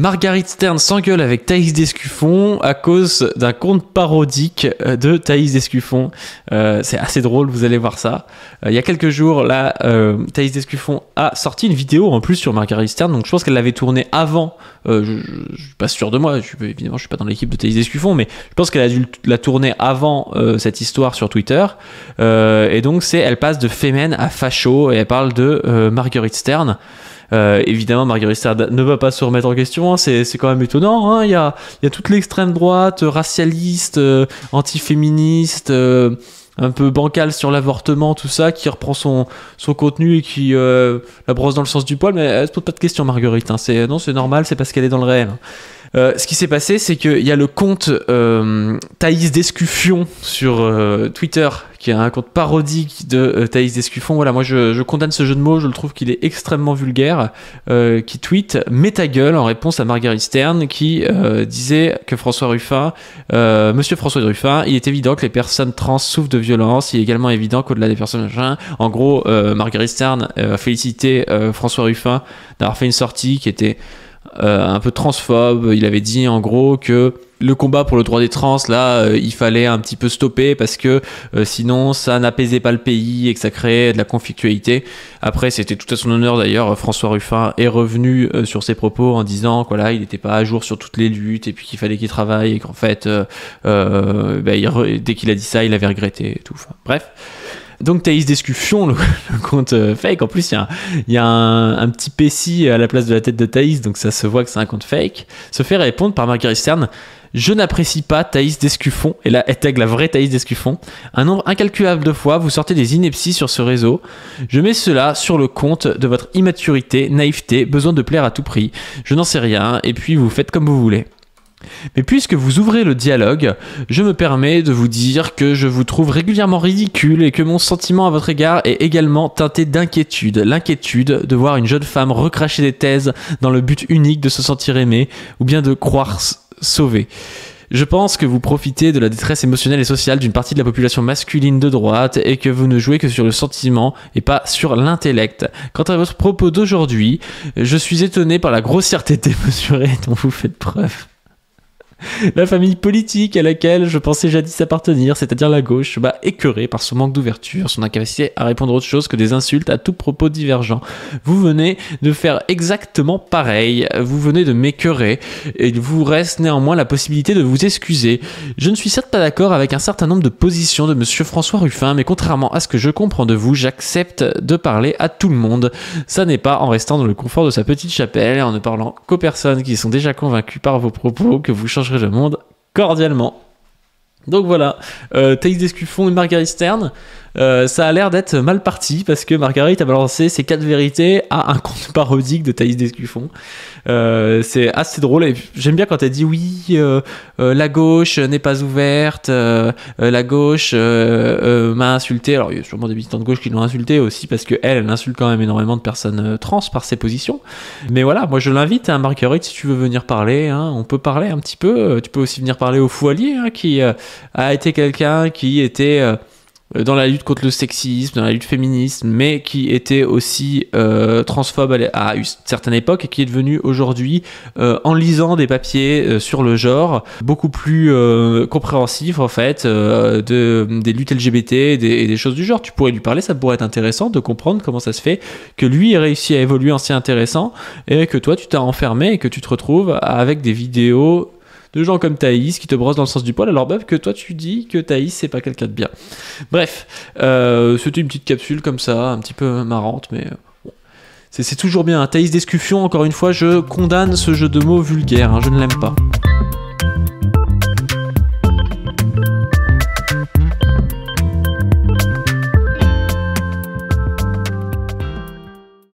Marguerite Stern s'engueule avec Thaïs Descuffon à cause d'un compte parodique euh, de Thaïs Descuffon. Euh, c'est assez drôle, vous allez voir ça. Euh, il y a quelques jours, là, euh, Thaïs Descuffon a sorti une vidéo en plus sur Marguerite Stern, donc je pense qu'elle l'avait tournée avant. je, ne suis pas sûr de moi, je, évidemment, je suis pas dans l'équipe de Thaïs Descuffon, mais je pense qu'elle a dû la tourner avant cette histoire sur Twitter. et donc, c'est elle passe de fémène à facho et elle parle de Marguerite Stern. Euh, évidemment, Marguerite ne va pas se remettre en question, hein. c'est quand même étonnant. Hein. il, y a, il y, a, toute l'extrême droite euh, racialiste, euh, antiféministe. un peu bancale sur l'avortement, tout ça, qui reprend son, son contenu et qui la brosse dans le sens du poil, mais elle se pose pas de question, Marguerite. Hein, non, c'est normal, c'est parce qu'elle est dans le réel. Hein. Euh, ce qui s'est passé, c'est qu'il y a le compte euh, Thaïs Descuffion sur euh, Twitter, qui est un compte parodique de euh, Thaïs Descuffion. Voilà, moi je, condamne ce jeu de mots, je le trouve qu'il est extrêmement vulgaire, qui tweet « Mets ta gueule » en réponse à Marguerite Stern, qui disait que François Ruffin, Monsieur François Ruffin, il est évident que les personnes trans souffrent de violence, il est également évident qu'au-delà des personnes... En gros, Marguerite Stern a félicité François Ruffin d'avoir fait une sortie qui était... Euh, un peu transphobe. Il avait dit en gros que le combat pour le droit des trans, là, euh, il fallait un petit peu stopper parce que euh, sinon ça n'apaisait pas le pays et que ça créait de la conflictualité. Après, c'était tout à son honneur d'ailleurs, François Ruffin est revenu sur ses propos en disant qu'il il n'était pas à jour sur toutes les luttes et puis qu'il fallait qu'il travaille et qu'en fait, bah, dès qu'il a dit ça, il avait regretté tout. bref. Donc Thaïs Descufion, le, compte euh, fake, en plus il y a, un, petit Pessi à la place de la tête de Thaïs, donc ça se voit que c'est un compte fake, se fait répondre par Marguerite Stern je n'apprécie pas Thaïs Descuffon, et là, elle tag la vraie Thaïs Descuffon. Un nombre incalculable de fois, vous sortez des inepties sur ce réseau. Je mets cela sur le compte de votre immaturité, naïveté, besoin de plaire à tout prix. Je n'en sais rien, et puis vous faites comme vous voulez. Mais puisque vous ouvrez le dialogue, je me permets de vous dire que je vous trouve régulièrement ridicule et que mon sentiment à votre égard est également teinté d'inquiétude. L'inquiétude de voir une jeune femme recracher des thèses dans le but unique de se sentir aimée ou bien de croire sauvée. Je pense que vous profitez de la détresse émotionnelle et sociale d'une partie de la population masculine de droite et que vous ne jouez que sur le sentiment et pas sur l'intellect. Quant à votre propos d'aujourd'hui, je suis étonné par la grossièreté démesurée dont vous faites preuve. la famille politique à laquelle je pensais jadis appartenir, c'est-à-dire la gauche, m'a par son manque d'ouverture, son incapacité à répondre autre chose que des insultes à tout propos divergents, Vous venez de faire exactement pareil, vous venez de m'écœurer, et il vous reste néanmoins la possibilité de vous excuser. Je ne suis certes pas d'accord avec un certain nombre de positions de monsieur François Ruffin, mais contrairement à ce que je comprends de vous, j'accepte de parler à tout le monde. Ça n'est pas en restant dans le confort de sa petite chapelle et en ne parlant qu'aux personnes qui sont déjà convaincues par vos propos que vous changerez je le monde cordialement. Donc voilà, euh, Thaïs Descuffon et Marguerite Stern. Euh, ça a l'air d'être mal parti parce que Marguerite a balancé ses quatre vérités à un conte parodique de Thaïs Descuffon. Euh, c'est assez drôle et j'aime bien quand elle dit oui, euh, la gauche n'est pas ouverte, la gauche m'a insulté. Alors il y a sûrement des militants de gauche qui l'ont insulté aussi parce que elle, insulte quand même énormément de personnes trans par ses positions. Mais voilà, moi je l'invite à hein, Marguerite si tu veux venir parler, hein, on peut parler un petit peu. Tu peux aussi venir parler au Foualier hein, qui a été quelqu'un qui était euh, dans la lutte contre le sexisme, dans la lutte féministe, mais qui était aussi euh, transphobe à, une certaine époque et qui est devenu aujourd'hui, euh, en lisant des papiers sur le genre, beaucoup plus compréhensif en fait de, des luttes LGBT et des, choses du genre. Tu pourrais lui parler, ça pourrait être intéressant de comprendre comment ça se fait que lui ait réussi à évoluer en si intéressant et que toi tu t'es enfermé et que tu te retrouves avec des vidéos de gens comme Thaïs qui te brossent dans le sens du poil, alors même que toi tu dis que Thaïs c'est pas quelqu'un de bien. Bref, euh, c'était une petite capsule comme ça, un petit peu marrante, mais euh, c'est toujours bien. Thaïs Descuffion, encore une fois, je condamne ce jeu de mots vulgaire, hein, je ne l'aime pas.